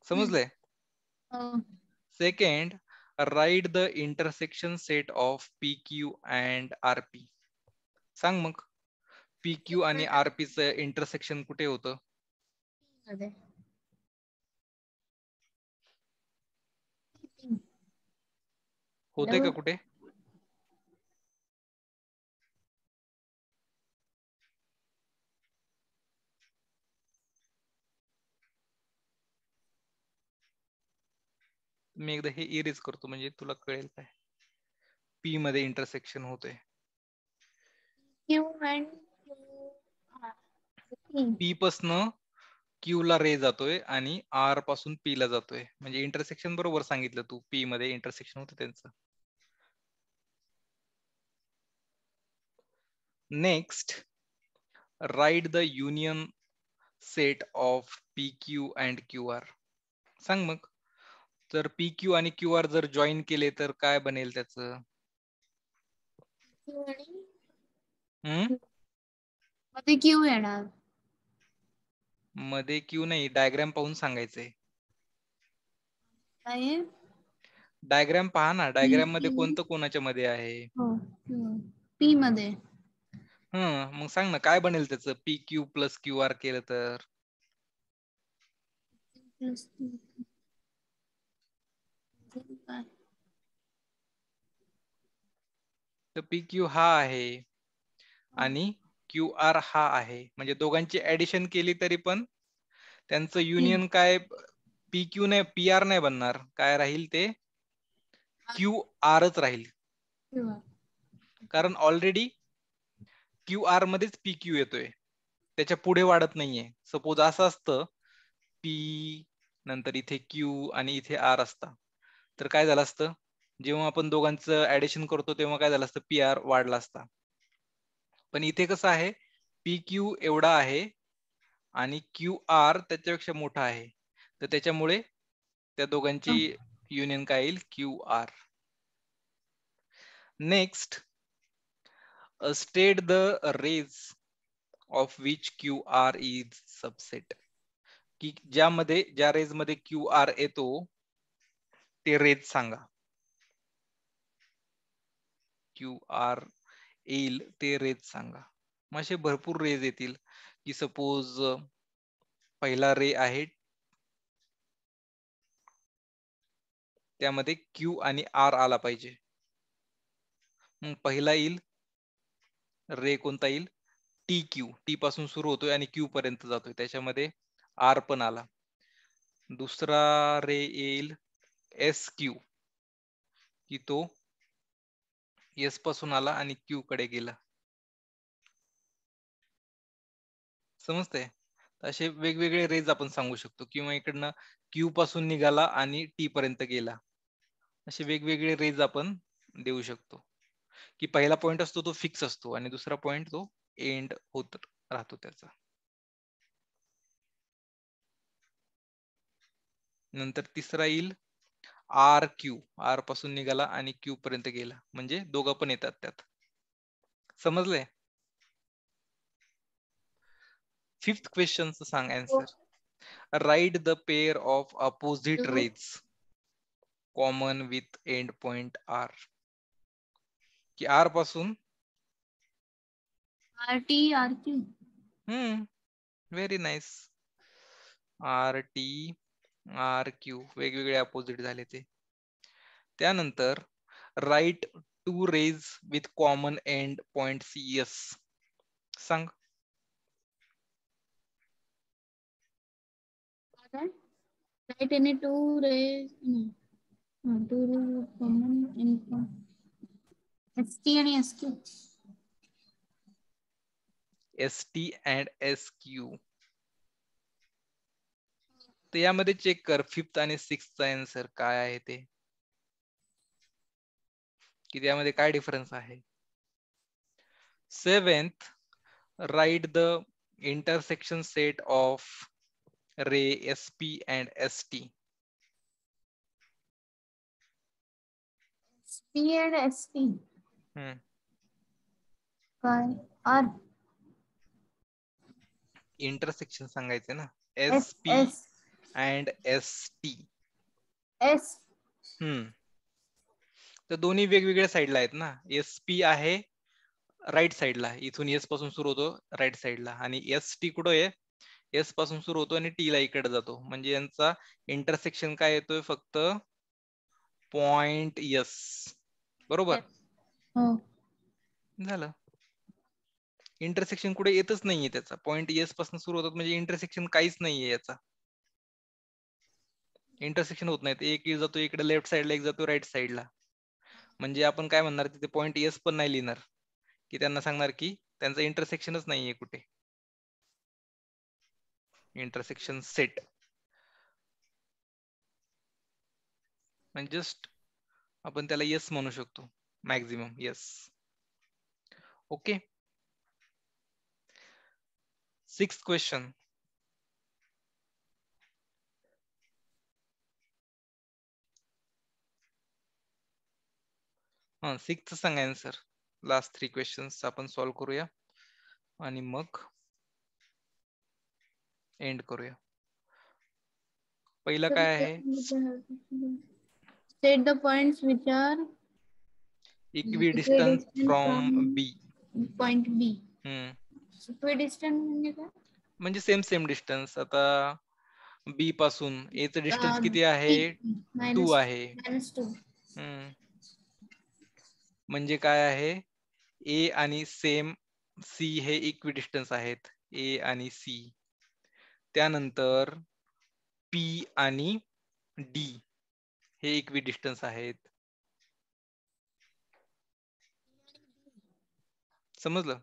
समजलंय second write the intersection set of P Q and R P सांग मग पी क्यू आणि आर च इंटरसेक्शन कुठे होतं होते का कुठे मी एकदा हे इरेज करतो म्हणजे तुला कळेल काय पी मध्ये इंटरसेक्शन होते पी पासन क्यू ला रे जातोय आणि आर पासून पी ला जातोय म्हणजे इंटरसेक्शन बरोबर सांगितलं तू पी मध्ये इंटरसेक्शन होत त्यांचं next write the union set of P Q and Q R सांग मग तर पी क्यू आणि क्यू आर जर जॉईन केले तर काय बनेल त्याच क्यू येणार मध्ये क्यू नाही डायग्राम पाहून सांगायचंय काय डायग्राम पहा ना डायग्राम मध्ये कोणतं कोणाच्या मध्ये आहे हो, पी मध्ये हं मग सांग ना काय बनेल त्याचं P Q plus Q R केलं तर तर पी क्यू हा आहे आणि क्यू आर हा आहे म्हणजे दोघांची ऍडिशन केली तरी पण त्यांचं युनियन काय पी क्यू नाही पी आर नाही बनणार काय राहील ते क्यू आरच राहील कारण ऑलरेडी क्यू आर मध्येच पी क्यू येतोय त्याच्या पुढे वाढत नाहीये सपोज असं असतं पी नंतर इथे क्यू आणि इथे आर असता तर काय झालं असतं जेव्हा आपण दोघांचं ऍडिशन करतो तेव्हा काय झालं असतं पी आर वाढला असता पण इथे कसं आहे पी क्यू एवढा आहे आणि क्यू आर त्याच्यापेक्षा मोठा आहे तर त्याच्यामुळे त्या दोघांची युनियन काय येईल Q R next state the rays of which Q R is subset की ज्यामध्ये ज्या रेज मध्ये क्यू आर येतो ते रेज सांगा क्यू आर येईल ते रेज सांगा मग असे भरपूर रेज येतील की सपोज पहिला रे आहे त्यामध्ये क्यू आणि आर आला पाहिजे मग पहिला येईल रे कोणता येईल टी क्यू टी पासून सुरू होतोय आणि क्यू पर्यंत जातोय त्याच्यामध्ये आर पण आला दुसरा रे येईल एस क्यू की तो एस पासून आला आणि क्यू कडे गेला समजते असे वेगवेगळे रेज आपण सांगू शकतो किंवा इकडनं क्यू पासून निघाला आणि टी पर्यंत गेला असे वेगवेगळे रेज आपण देऊ शकतो की पहिला पॉइंट असतो तो फिक्स असतो आणि दुसरा पॉइंट तो एंड होत राहतो त्याचा नंतर तिसरा येईल आर क्यू आर पासून निघाला आणि क्यू पर्यंत गेला म्हणजे दोघं पण येतात त्यात समजले फिफ्थ क्वेश्चन सांग answer write the pair of opposite rays common with end point R की आर पासून R T R Q hmm very nice R T R Q वेगवेगळे अपोजिट झाले ते त्यानंतर write two rays with common end point C S सांग write any two rays two S T आणि S Q S T and S Q तर यामध्ये check कर fifth आणि सिक्स्थ एन्सर काय आहे ते कि त्यामध्ये काय डिफरन्स आहे seventh write the intersection set of ray S P and S T P and S T काय इंटरसेक्शन सांगायचे ना S P and S T S तर दोन्ही वेगवेगळ्या साइडला आहेत ना एस पी आहे राईट साइडला इथून एस पासून सुरू होतो राईट साईडला आणि एस टी कुठं आहे एस पासून सुरू होतो आणि टी ला इकडे जातो म्हणजे यांचा इंटरसेक्शन काय येतोय फक्त पॉइंट एस बरोबर हो. झालं इंटरसेक्शन कुठे येतच नाहीये त्याचा पॉइंट एस पासून सुरू होतात म्हणजे इंटरसेक्शन काहीच नाहीये याचा इंटरसेक्शन होत नाहीत एक जातो इकडे लेफ्ट साईडला एक जातो राईट साईडला म्हणजे आपण काय म्हणणार तिथे पॉईंट एस पण नाही लिहिणार की त्यांना सांगणार की त्यांचं इंटरसेक्शनच नाहीये कुठे इंटरसेक्शन सेट जस्ट आपण त्याला येस म्हणू शकतो maximum yes okay six question हाँ सिक्स संग आंसर लास्ट थ्री क्वेश्चन्स अपन सॉल्व करू मग एंड करू पहिला काय आहे state the points which are equidistant from B point B equidistant म्हणजे काय म्हणजे सेम सेम डिस्टन्स आता बी पासून ए एचं डिस्टन्स किती आहे टू आहे म्हणजे काय आहे ए आणि सेम सी हे इक्वी डिस्टन्स आहेत ए आणि सी त्यानंतर पी आणि डी हे इक्वी डिस्टन्स आहेत समजलं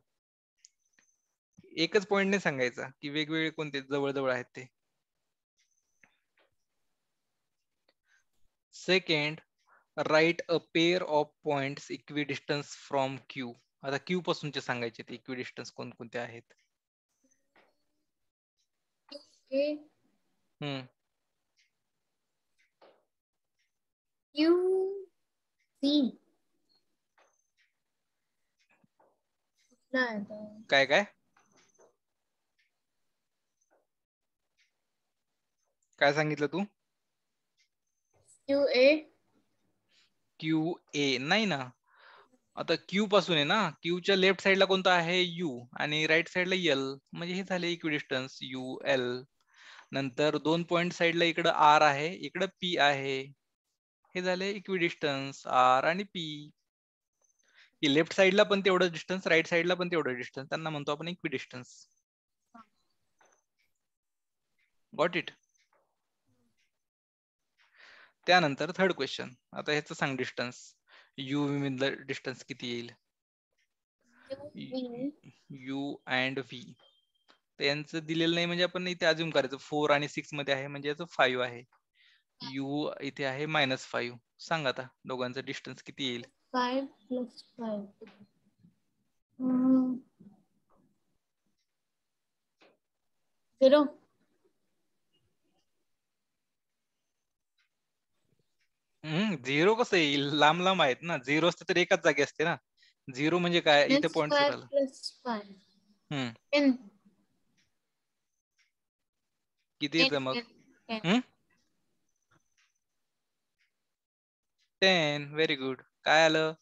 एकच पॉइंट नाही सांगायचा की वेगवेगळे कोणते जवळजवळ आहेत ते second write a pair of point equidistant from Q आता क्यू पासूनचे सांगायचे इक्वी डिस्टन्स कोणकोणते आहेत काय काय काय सांगितलं तू क्यू ए क्यू ए नाही ना आता क्यू पासून आहे ना क्यूच्या लेफ्ट साइडला कोणता आहे यू आणि राईट साइडला एल म्हणजे हे झाले इक्वी डिस्टन्स यू एल नंतर दोन पॉइंट साइडला इकडं आर आहे इकडं पी आहे हे झाले इक्वी डिस्टन्स आर आणि पी की लेफ्ट साइडला पण तेवढं डिस्टन्स राईट साइडला पण तेवढं डिस्टन्स त्यांना म्हणतो आपण इक्वी डिस्टन्स गॉट इट त्यानंतर थर्ड क्वेश्चन आता ह्याचं सांग डिस्टन्स यू मधलं डिस्टन्स किती येईल यू अँड व्ही यांचं दिलेलं नाही म्हणजे आपण इथे अजून करायचं फोर आणि सिक्स मध्ये आहे म्हणजे याचं फाईव्ह आहे यू इथे आहे मायनस फाईव्ह सांग आता दोघांचं डिस्टन्स किती येईल फाईव्ह प्लस फाईव्ह झिरो कसं येईल लांब लांब आहेत ना झिरो असते तर एकाच जागी असते ना झिरो म्हणजे काय इथे पॉइंट किती येत मग टेन व्हेरी गुड काय आलं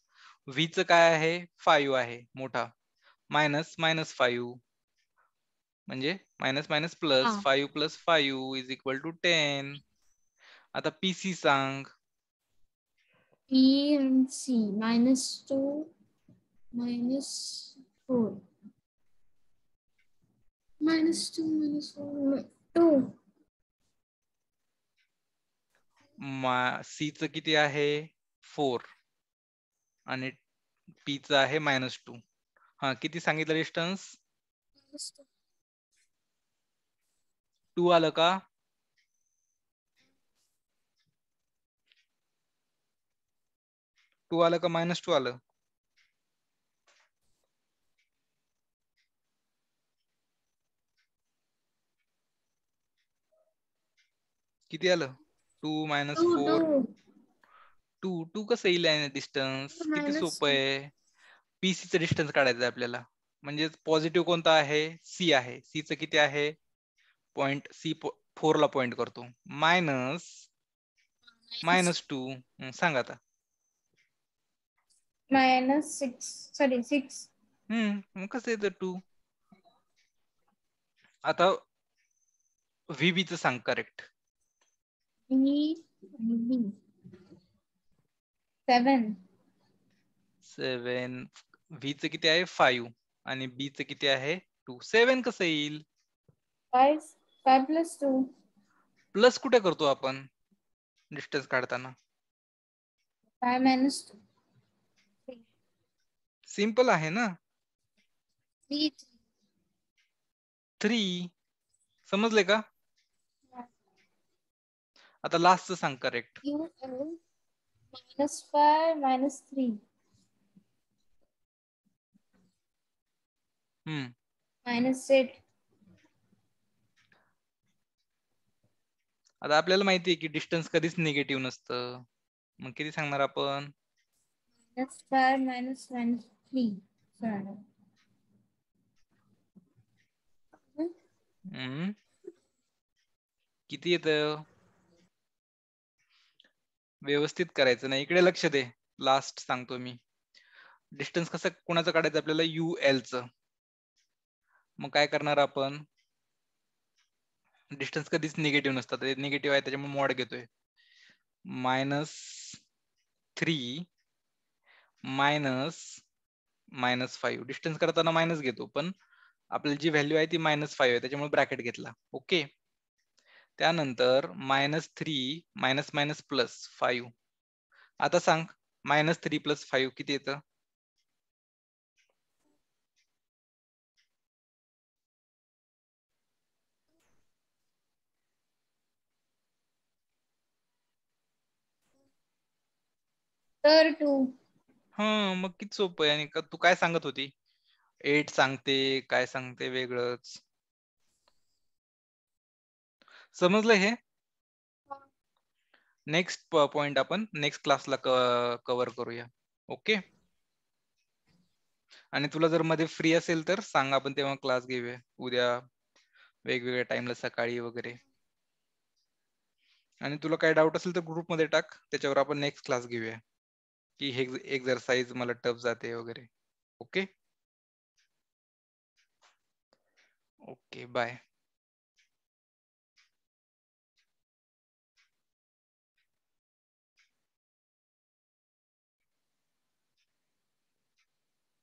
व्हीच काय आहे फाईव्ह आहे मोठा मायनस मायनस फाईव्ह म्हणजे minus minus plus five plus five is equal to ten आता पी सी सांग P and C minus 2 minus 4. Minus 2 minus 4. 2. किती आहे फोर आणि पी च आहे मायनस टू हा किती सांगितलं डिस्टन्स टू आलं का टू आलं का मायनस टू आलं किती आलं two minus four two two कसं येईल डिस्टन्स किती सोपं आहे पीसीचं डिस्टन्स काढायचं आपल्याला म्हणजे पॉझिटिव्ह कोणता आहे सी आहे सी चं किती आहे पॉइंट सी ला पॉइंट करतो मायनस मायनस टू सांगा आता minus 6 sorry 6 हम्म कसं येतं टू आता व्ही व्हीबीच सांग करेक्ट सेवन सेवन व्हीच किती आहे फाईव्ह आणि बीच किती आहे टू सेवन कसं येईल फाय प्लस टू प्लस कुठे करतो आपण डिस्टन्स काढताना फाय मायनस टू सिंपल आहे ना थ्री समजले का आता लास्ट सांग correct minus five minus three minus eight आता आपल्याला माहिती आहे की डिस्टन्स कधीच निगेटिव्ह नसतं मग किती सांगणार आपण minus five minus three, sir. हम्म hmm. किती येत व्यवस्थित करायचं नाही इकडे लक्ष दे लास्ट सांगतो मी डिस्टन्स कसं कोणाचं काढायचं आपल्याला यू च मग काय करणार आपण डिस्टन्स कधीच निगेटिव्ह नसतात निगेटिव्ह आहे त्याच्यामुळे मॉड घेतोय minus three minus minus five distance करताना मायनस घेतो पण आपल्याला जी व्हॅल्यू आहे ती मायनस फाईव्ह आहे त्याच्यामुळे ब्रॅकेट घेतला ओके त्यानंतर minus three minus minus plus five आता सांग मायनस थ्री प्लस फाईव्ह किती येतं तर टू हा मग किती सोपं आहे आणि तू काय सांगत होती? एट सांगते, काय सांगते वेगळंच. समजलं हे? नेक्स्ट पॉइंट आपण नेक्स्ट क्लासला ला कव्हर करूया. ओके? आणि तुला जर मध्ये फ्री असेल तर सांग आपण तेव्हा क्लास घेऊया. उद्या वेगवेगळ्या टाइमला सकाळी वगैरे. आणि तुला काही डाउट असेल तर ग्रुपमध्ये टाक. त्याच्यावर आपण नेक्स्ट क्लास घेऊया. की हे एक्झरसाइज मला टप जाते वगैरे ओके ओके बाय